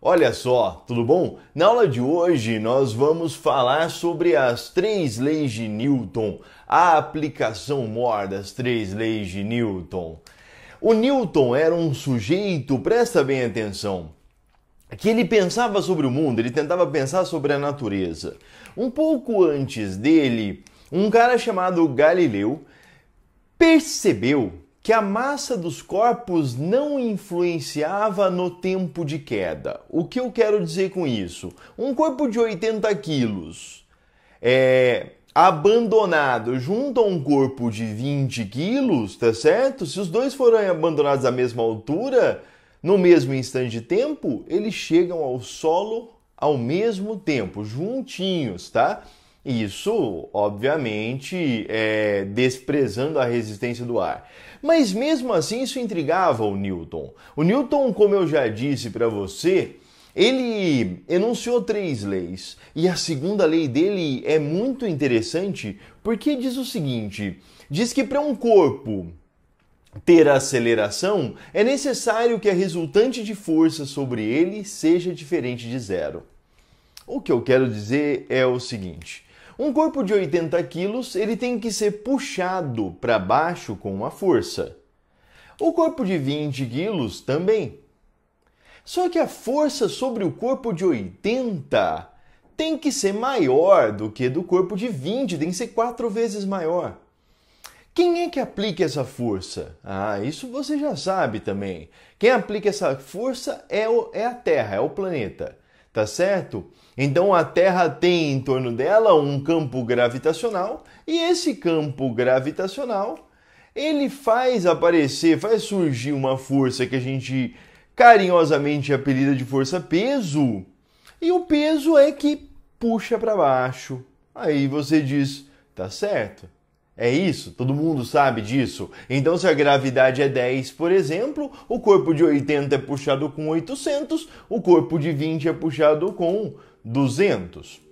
Olha só, tudo bom? Na aula de hoje nós vamos falar sobre as três leis de Newton, a aplicação mor das três leis de Newton. O Newton era um sujeito, presta bem atenção, que ele pensava sobre o mundo, ele tentava pensar sobre a natureza. Um pouco antes dele, um cara chamado Galileu percebeu que a massa dos corpos não influenciava no tempo de queda. O que eu quero dizer com isso? Um corpo de 80 quilos é, abandonado junto a um corpo de 20 quilos, tá certo? Se os dois forem abandonados à mesma altura, no mesmo instante de tempo, eles chegam ao solo ao mesmo tempo, juntinhos, tá? Isso, obviamente, é, desprezando a resistência do ar. Mas mesmo assim, isso intrigava o Newton. O Newton, como eu já disse para você, ele enunciou três leis. E a segunda lei dele é muito interessante porque diz o seguinte: diz que para um corpo ter aceleração, é necessário que a resultante de força sobre ele seja diferente de zero. O que eu quero dizer é o seguinte: um corpo de 80 quilos ele tem que ser puxado para baixo com uma força. O corpo de 20 quilos também. Só que a força sobre o corpo de 80 tem que ser maior do que do corpo de 20, tem que ser quatro vezes maior. Quem é que aplica essa força? Ah, isso você já sabe também. Quem aplica essa força é, o, é a Terra, é o planeta tá certo? Então a Terra tem em torno dela um campo gravitacional e esse campo gravitacional ele faz aparecer, faz surgir uma força que a gente carinhosamente apelida de força peso, e o peso é que puxa para baixo. Aí você diz, tá certo? É isso? Todo mundo sabe disso? Então, se a gravidade é 10, por exemplo, o corpo de 80 é puxado com 800, o corpo de 20 é puxado com 200.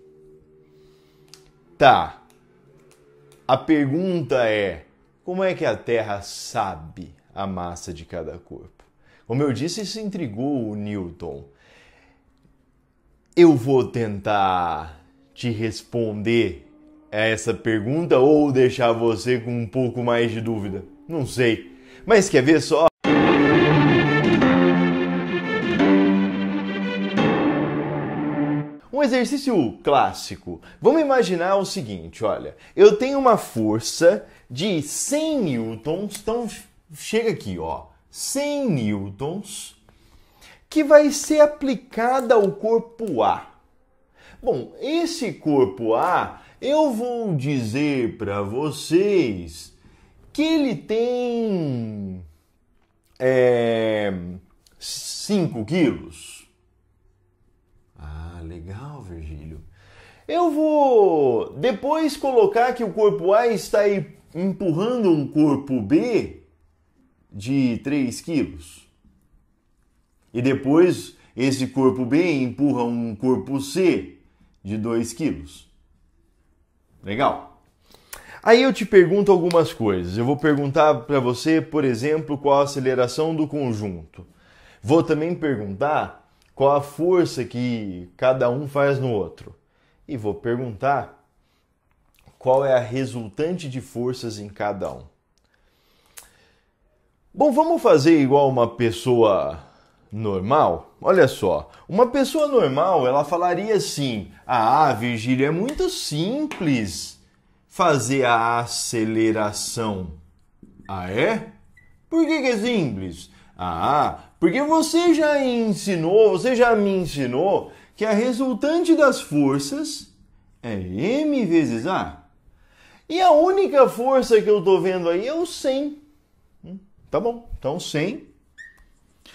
Tá. A pergunta é: como é que a Terra sabe a massa de cada corpo? Como eu disse, isso intrigou o Newton. Eu vou tentar te responder a essa pergunta ou deixar você com um pouco mais de dúvida? Não sei. Mas quer ver só? Um exercício clássico. Vamos imaginar o seguinte, olha. Eu tenho uma força de 100 newtons, então chega aqui, ó. 100 newtons que vai ser aplicada ao corpo A. Bom, esse corpo A eu vou dizer para vocês que ele tem é, 5 quilos. Ah, legal, Virgílio. Eu vou depois colocar que o corpo A está empurrando um corpo B de 3 quilos. E depois esse corpo B empurra um corpo C de 2 quilos. Legal? Aí eu te pergunto algumas coisas. Eu vou perguntar para você, por exemplo, qual a aceleração do conjunto. Vou também perguntar qual a força que cada um faz no outro. E vou perguntar qual é a resultante de forças em cada um. Bom, vamos fazer igual uma pessoa normal? Olha só, uma pessoa normal ela falaria assim: ah, ah, Virgílio, é muito simples fazer a aceleração. Ah, é? Por que, que é simples? Ah, ah, porque você já ensinou, você já me ensinou que a resultante das forças é m vezes a. E a única força que eu estou vendo aí é o 100. Hum, tá bom, então 100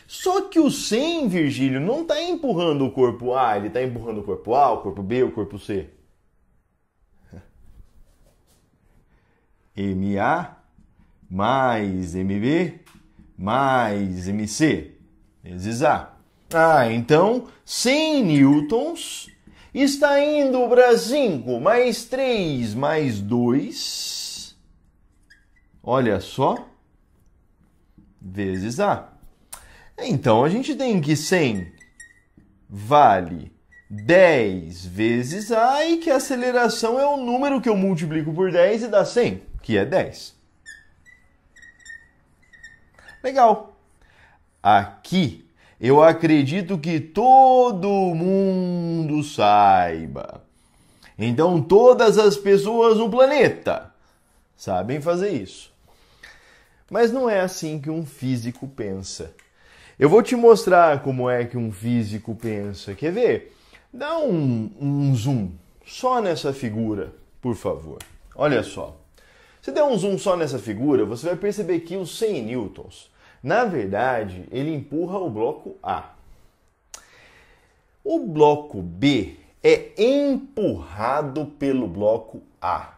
só que o 100, Virgílio, não está empurrando o corpo A, ele está empurrando o corpo A, o corpo B, o corpo C. MA mais MB mais MC vezes A. Ah, então 100 newtons está indo para 5 mais 3 mais 2. Olha só. Vezes A. É, então a gente tem que 100 vale 10 vezes A e que a aceleração é o número que eu multiplico por 10 e dá 100, que é 10. Legal. Aqui eu acredito que todo mundo saiba. Então todas as pessoas no planeta sabem fazer isso. Mas não é assim que um físico pensa. Eu vou te mostrar como é que um físico pensa. Quer ver? Dá um, um zoom só nessa figura, por favor. Olha só. Se der um zoom só nessa figura, você vai perceber que os 100 newtons, na verdade, ele empurra o bloco A. O bloco B é empurrado pelo bloco A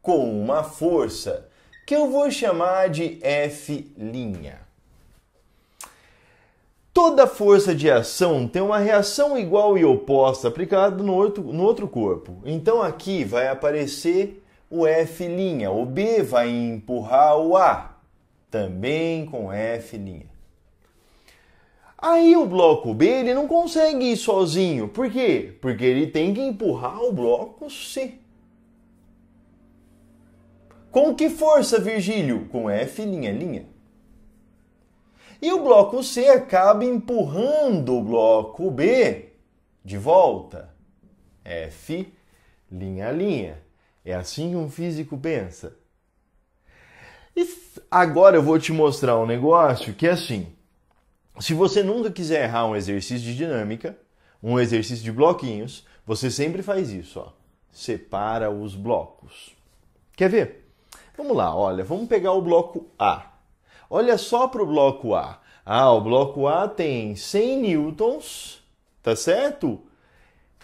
com uma força que eu vou chamar de F'. Toda força de ação tem uma reação igual e oposta aplicada no outro, no outro corpo. Então aqui vai aparecer o F', o B vai empurrar o A, também com F'. Aí o bloco B ele não consegue ir sozinho. Por quê? Porque ele tem que empurrar o bloco C. Com que força, Virgílio? Com F'. linha. linha. E o bloco C acaba empurrando o bloco B de volta. F, linha a linha. É assim que um físico pensa. E agora eu vou te mostrar um negócio que é assim. Se você nunca quiser errar um exercício de dinâmica, um exercício de bloquinhos, você sempre faz isso, ó. Separa os blocos. Quer ver? Vamos lá, olha, vamos pegar o bloco A. Olha só para o bloco A. Ah, o bloco A tem 100 newtons, tá certo?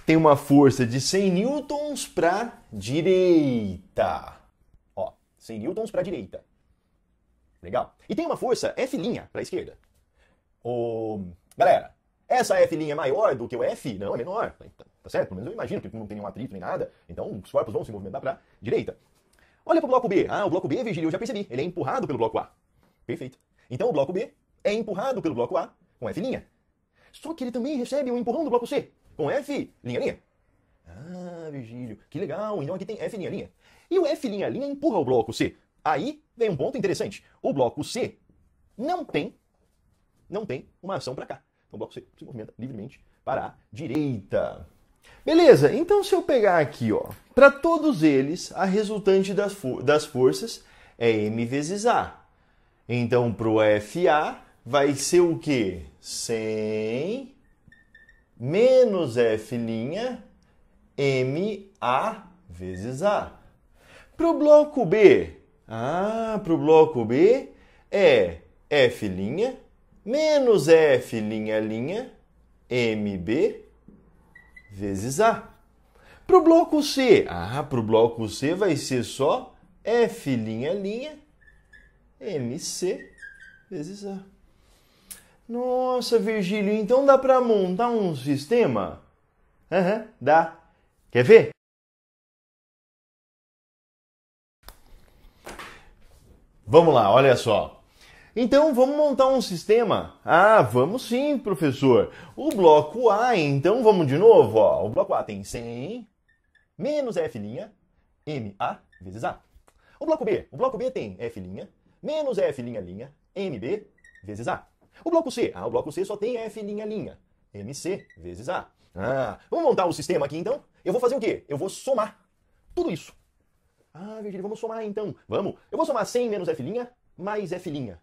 Tem uma força de 100 newtons para direita. Ó, 100 newtons para direita. Legal. E tem uma força F' para a esquerda. O... Galera, essa F' é maior do que o F? Não, é menor. Tá, tá certo? Pelo menos eu imagino que não tem nenhum atrito nem nada. Então os corpos vão se movimentar para direita. Olha para o bloco B. Ah, o bloco B, Virgílio, eu já percebi. Ele é empurrado pelo bloco A. Perfeito. Então o bloco B é empurrado pelo bloco A com F'. linha. Só que ele também recebe um empurrão do bloco C com F'. linha. Ah, Virgílio, que legal. Então aqui tem F'. linha. E o F', linha empurra o bloco C. Aí vem um ponto interessante. O bloco C não tem não tem uma ação para cá. Então o bloco C se movimenta livremente para a direita. Beleza, então se eu pegar aqui, ó, para todos eles, a resultante das, for das forças é M vezes A. Então, para o FA, vai ser o quê? 100 menos F', MA vezes A. Para o bloco B, ah, para o bloco B é F' menos F', MB vezes A. Para o bloco C, ah, para o bloco C vai ser só F', MC vezes A. Nossa, Virgílio, então dá para montar um sistema? Aham, uhum, dá. Quer ver? Vamos lá, olha só. Então vamos montar um sistema? Ah, vamos sim, professor. O bloco A, então vamos de novo. Ó. O bloco A tem 100 menos F', MA vezes A. O bloco B, o bloco B tem F', menos F', MB, vezes A. O bloco C, ah, o bloco C só tem F', MC, vezes A. Ah, vamos montar o sistema aqui então? Eu vou fazer o quê? Eu vou somar tudo isso. Ah, Virgílio, vamos somar então. Vamos. Eu vou somar 100 menos F', mais F'.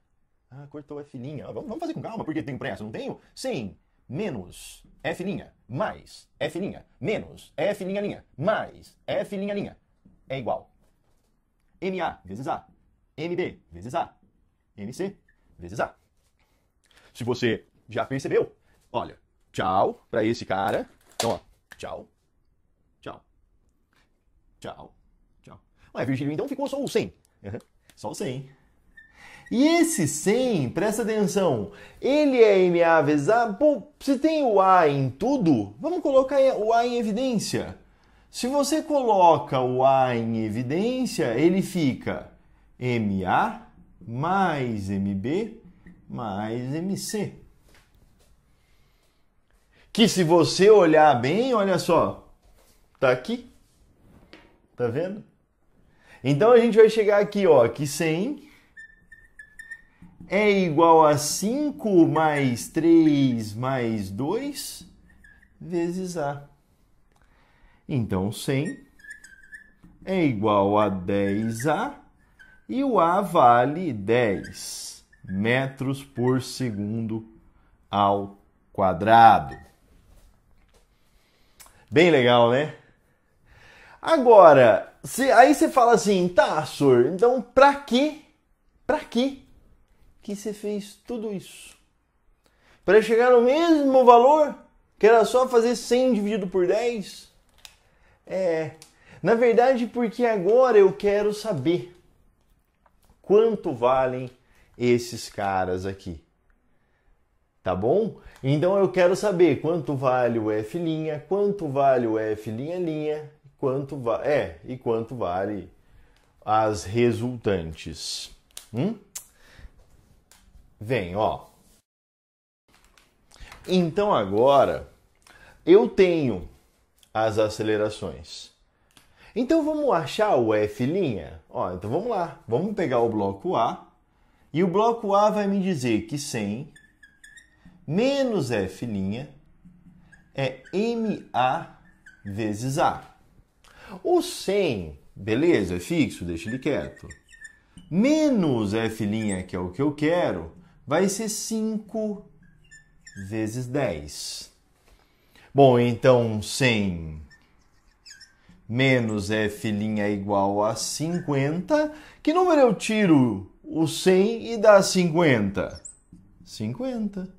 Ah, cortou F'. Ah, vamos, vamos fazer com calma, porque tenho pressa, não tenho? 100 menos F', mais F', menos F', mais F', é igual. MA vezes A. MB vezes A, MC vezes A. Se você já percebeu, olha, tchau para esse cara. Então, ó, tchau, tchau, tchau, tchau. Ué, Virgílio, então ficou só o 100. Uhum. Só o 100. E esse 100, presta atenção, ele é MA vezes A. Pô, se tem o A em tudo, vamos colocar o A em evidência. Se você coloca o A em evidência, ele fica MA mais MB mais MC. Que se você olhar bem, olha só, tá aqui. Tá vendo? Então a gente vai chegar aqui, ó, que 100 é igual a 5 mais 3 mais 2 vezes A. Então 100 é igual a 10A e o A vale 10 metros por segundo ao quadrado. Bem legal, né? Agora, se, aí você fala assim, tá, senhor, então pra que, pra que que você fez tudo isso? Para chegar no mesmo valor que era só fazer 100 dividido por 10? É, na verdade, porque agora eu quero saber quanto valem esses caras aqui. Tá bom? Então eu quero saber quanto vale o F', quanto vale o F', quanto é, e quanto vale as resultantes. Hum? Vem, ó. Então agora eu tenho as acelerações. Então vamos achar o F'? Ó, então vamos lá. Vamos pegar o bloco A. E o bloco A vai me dizer que 100 menos F' é MA vezes A. O 100, beleza, é fixo, deixa ele quieto. Menos F', que é o que eu quero, vai ser 5 vezes 10. Bom, então 100 menos f' é igual a 50. Que número eu tiro o 100 e dá 50? 50.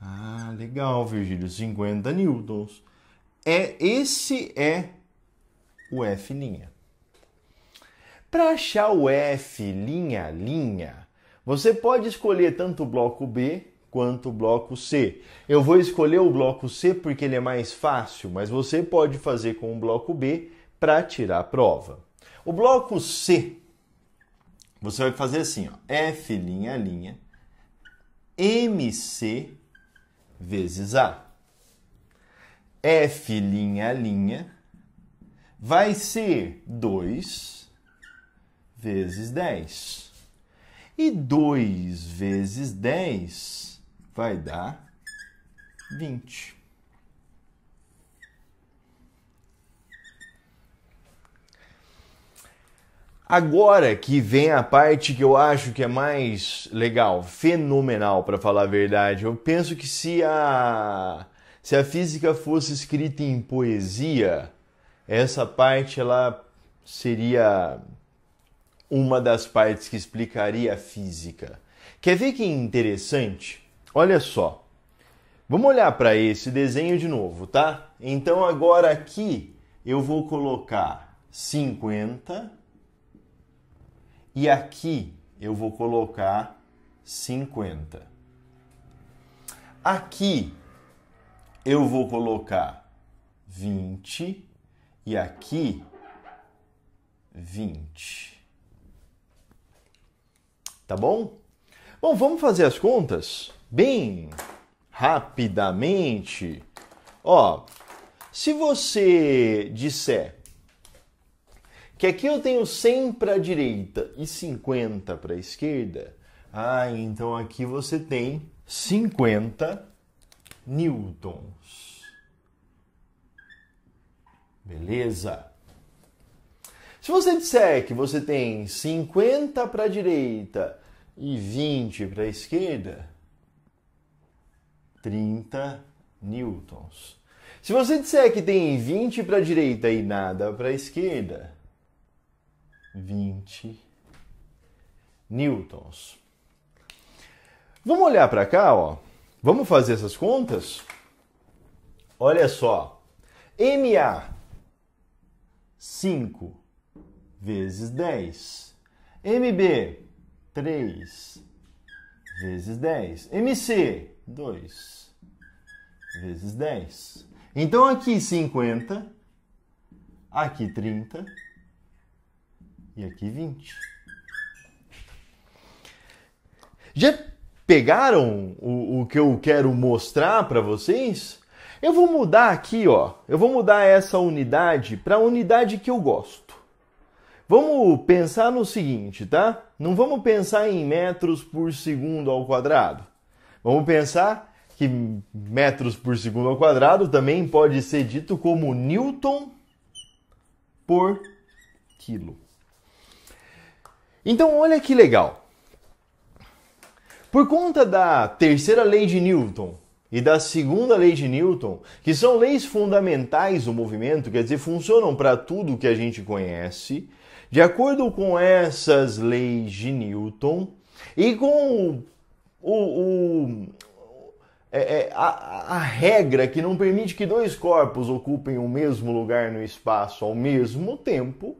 Ah, legal, Virgílio, 50 newtons. É, esse é o f'. Para achar o f', linha, você pode escolher tanto o bloco B quanto o bloco C. Eu vou escolher o bloco C porque ele é mais fácil, mas você pode fazer com o bloco B para tirar a prova. O bloco C, você vai fazer assim, ó, F linha linha, MC vezes A. F linha linha vai ser 2 vezes 10. E 2 vezes 10 vai dar 20. Agora que vem a parte que eu acho que é mais legal, fenomenal para falar a verdade. Eu penso que se a se a física fosse escrita em poesia, essa parte ela seria uma das partes que explicaria a física. Quer ver que interessante? Olha só. Vamos olhar para esse desenho de novo, tá? Então agora aqui eu vou colocar 50 e aqui eu vou colocar 50. Aqui eu vou colocar 20 e aqui 20. Tá bom? Bom, vamos fazer as contas? bem rapidamente. Ó, se você disser que aqui eu tenho 100 para a direita e 50 para a esquerda, ah, então aqui você tem 50 newtons. Beleza? Se você disser que você tem 50 para a direita e 20 para a esquerda, 30 newtons. Se você disser que tem 20 para a direita e nada para a esquerda, 20 newtons. Vamos olhar para cá, ó. Vamos fazer essas contas? Olha só. MA 5 vezes 10. MB 3 vezes 10. MC 2 vezes 10. Então aqui 50, aqui 30 e aqui 20. Já pegaram o, o que eu quero mostrar para vocês? Eu vou mudar aqui, ó. Eu vou mudar essa unidade para a unidade que eu gosto. Vamos pensar no seguinte, tá? Não vamos pensar em metros por segundo ao quadrado. Vamos pensar que metros por segundo ao quadrado também pode ser dito como Newton por quilo. Então, olha que legal. Por conta da terceira lei de Newton e da segunda lei de Newton, que são leis fundamentais do movimento, quer dizer, funcionam para tudo que a gente conhece, de acordo com essas leis de Newton e com o o, o é, é, a, a, regra que não permite que dois corpos ocupem o mesmo lugar no espaço ao mesmo tempo,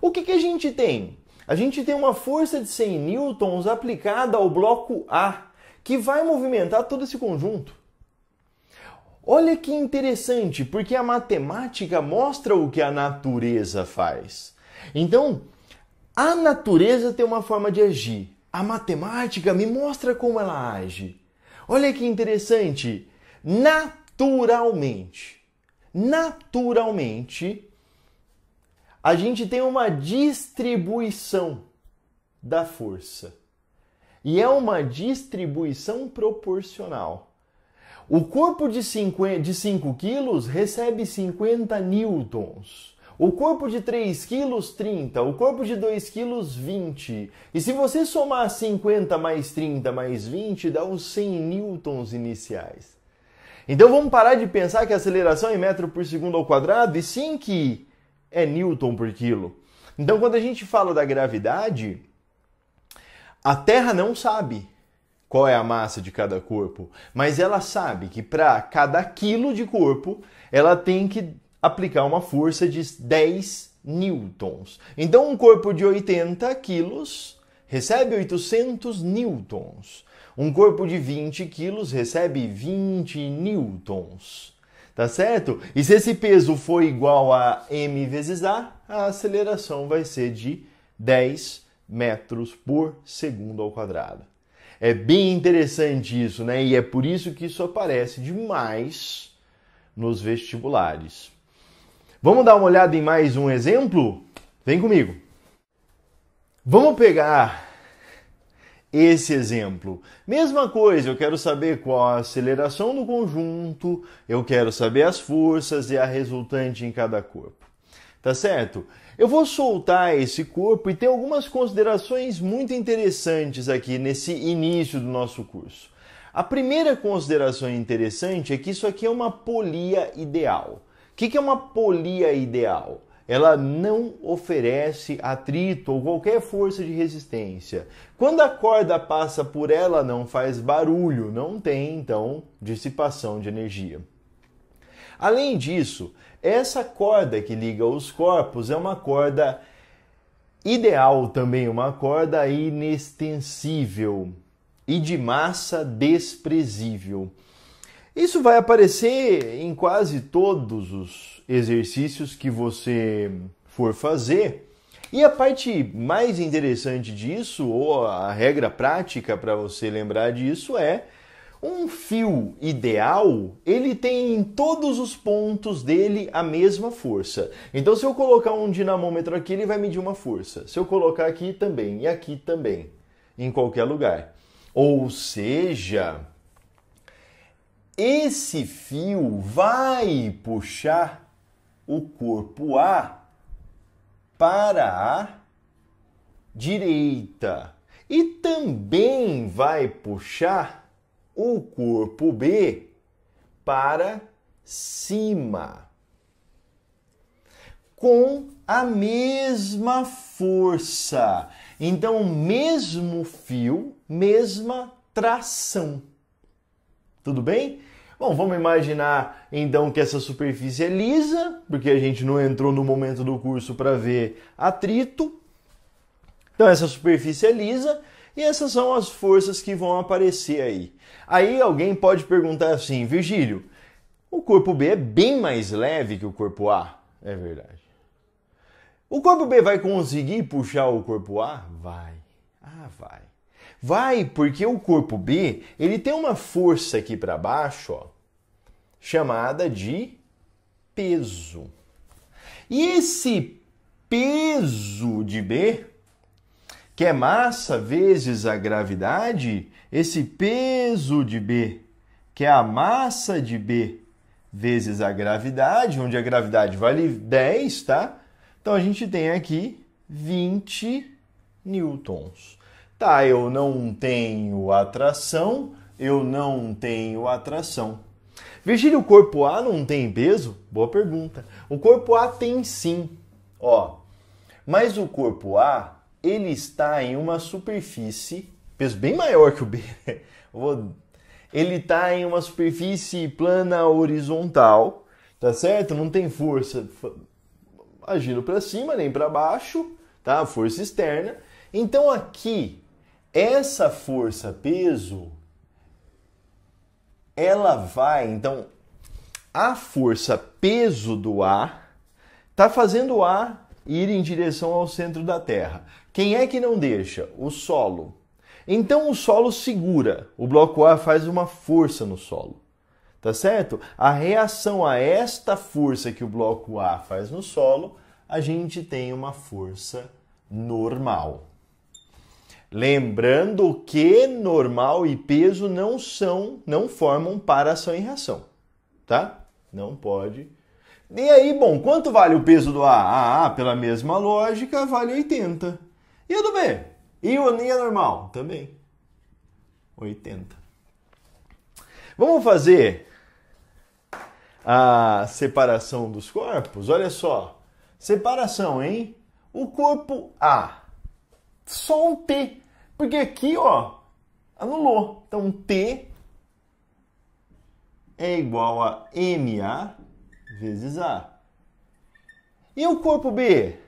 o que, que a gente tem? A gente tem uma força de 100 newtons aplicada ao bloco A, que vai movimentar todo esse conjunto. Olha que interessante, porque a matemática mostra o que a natureza faz. Então, a natureza tem uma forma de agir. A matemática me mostra como ela age. Olha que interessante. Naturalmente, naturalmente, a gente tem uma distribuição da força. E é uma distribuição proporcional. O corpo de 5 quilos recebe 50 newtons. O corpo de 3 quilos, 30. O corpo de 2 quilos, 20. E se você somar 50 mais 30 mais 20, dá os 100 newtons iniciais. Então vamos parar de pensar que a aceleração é metro por segundo ao quadrado e sim que é newton por quilo. Então quando a gente fala da gravidade, a Terra não sabe qual é a massa de cada corpo, mas ela sabe que para cada quilo de corpo, ela tem que aplicar uma força de 10 newtons. Então, um corpo de 80 quilos recebe 800 newtons. Um corpo de 20 quilos recebe 20 newtons. Tá certo? E se esse peso for igual a m vezes a, a aceleração vai ser de 10 metros por segundo ao quadrado. É bem interessante isso, né? E é por isso que isso aparece demais nos vestibulares. Vamos dar uma olhada em mais um exemplo? Vem comigo. Vamos pegar esse exemplo. Mesma coisa, eu quero saber qual a aceleração do conjunto, eu quero saber as forças e a resultante em cada corpo. Tá certo? Eu vou soltar esse corpo e tem algumas considerações muito interessantes aqui nesse início do nosso curso. A primeira consideração interessante é que isso aqui é uma polia ideal. O que é uma polia ideal? Ela não oferece atrito ou qualquer força de resistência. Quando a corda passa por ela, não faz barulho, não tem então dissipação de energia. Além disso, essa corda que liga os corpos é uma corda ideal também, uma corda inextensível e de massa desprezível. Isso vai aparecer em quase todos os exercícios que você for fazer. E a parte mais interessante disso, ou a regra prática para você lembrar disso, é um fio ideal, ele tem em todos os pontos dele a mesma força. Então, se eu colocar um dinamômetro aqui, ele vai medir uma força. Se eu colocar aqui também e aqui também, em qualquer lugar. Ou seja, esse fio vai puxar o corpo A para a direita e também vai puxar o corpo B para cima com a mesma força. Então, mesmo fio, mesma tração. Tudo bem? Bom, vamos imaginar então que essa superfície é lisa, porque a gente não entrou no momento do curso para ver atrito. Então essa superfície é lisa e essas são as forças que vão aparecer aí. Aí alguém pode perguntar assim, Virgílio, o corpo B é bem mais leve que o corpo A. É verdade. O corpo B vai conseguir puxar o corpo A? Vai. Ah, vai. Vai, porque o corpo B, ele tem uma força aqui para baixo, ó, chamada de peso. E esse peso de B, que é massa vezes a gravidade, esse peso de B, que é a massa de B vezes a gravidade, onde a gravidade vale 10, tá? Então a gente tem aqui 20 newtons. Tá, eu não tenho atração, eu não tenho atração. Virgílio, o corpo A não tem peso? Boa pergunta. O corpo A tem sim. Ó, mas o corpo A, ele está em uma superfície, peso bem maior que o B. ele está em uma superfície plana horizontal, tá certo? Não tem força agindo para cima nem para baixo, tá? Força externa. Então aqui essa força peso ela vai, então, a força peso do ar está fazendo o ar ir em direção ao centro da Terra. Quem é que não deixa? O solo. Então o solo segura, o bloco A faz uma força no solo. Tá certo? A reação a esta força que o bloco A faz no solo, a gente tem uma força normal. Lembrando que normal e peso não são, não formam para ação e reação, tá? Não pode. E aí, bom, quanto vale o peso do A? A, A pela mesma lógica, vale 80. E o do B? E o linha é normal? Também. 80. Vamos fazer a separação dos corpos? Olha só. Separação, hein? O corpo A só um porque aqui, ó, anulou. Então T é igual a MA vezes A. E o corpo B?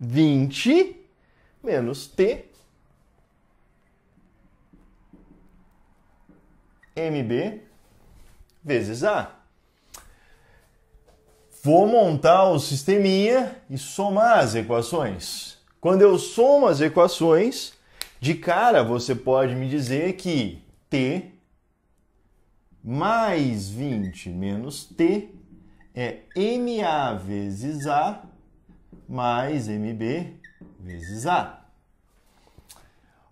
20 menos T MB vezes A. Vou montar o sisteminha e somar as equações. Quando eu somo as equações, de cara você pode me dizer que T mais 20 menos T é MA vezes A mais MB vezes A.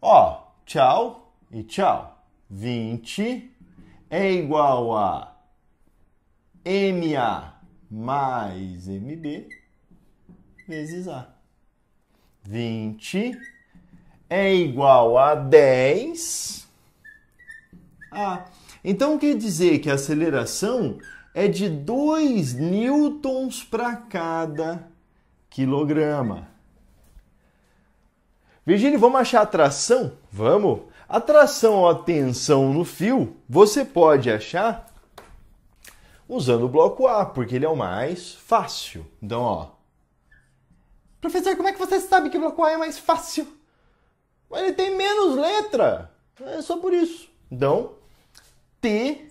Ó, tchau e tchau. 20 é igual a MA mais MB vezes A. 20 é igual a 10 A. Ah, então quer dizer que a aceleração é de 2 newtons para cada quilograma. Virgínia, vamos achar a tração? Vamos! A tração ou a tensão no fio você pode achar usando o bloco A, porque ele é o mais fácil. Então, ó, Professor, como é que você sabe que bloco A é mais fácil? Mas ele tem menos letra. É só por isso. Então, T,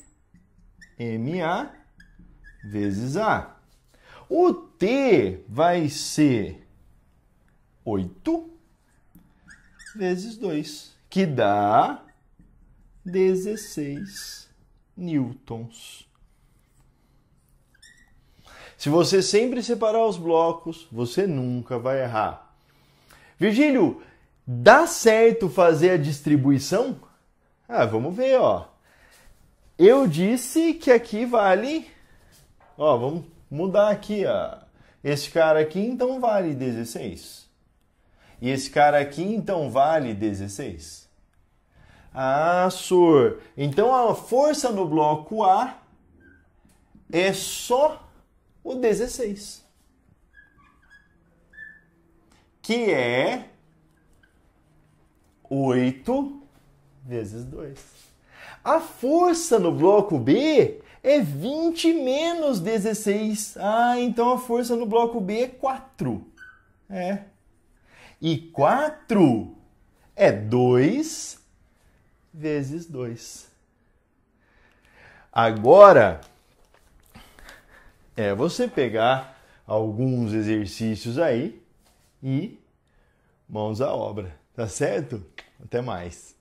M, A vezes A. O T vai ser 8 vezes 2, que dá 16 newtons. Se você sempre separar os blocos, você nunca vai errar. Virgílio, dá certo fazer a distribuição? Ah, vamos ver, ó. Eu disse que aqui vale. Ó, vamos mudar aqui, ó. Esse cara aqui então vale 16. E esse cara aqui então vale 16. Ah, sur. Então a força no bloco A é só o 16. Que é 8 vezes 2. A força no bloco B é 20 menos 16. Ah, então a força no bloco B é 4. É. E 4 é 2 vezes 2. Agora, é você pegar alguns exercícios aí e mãos à obra, tá certo? Até mais.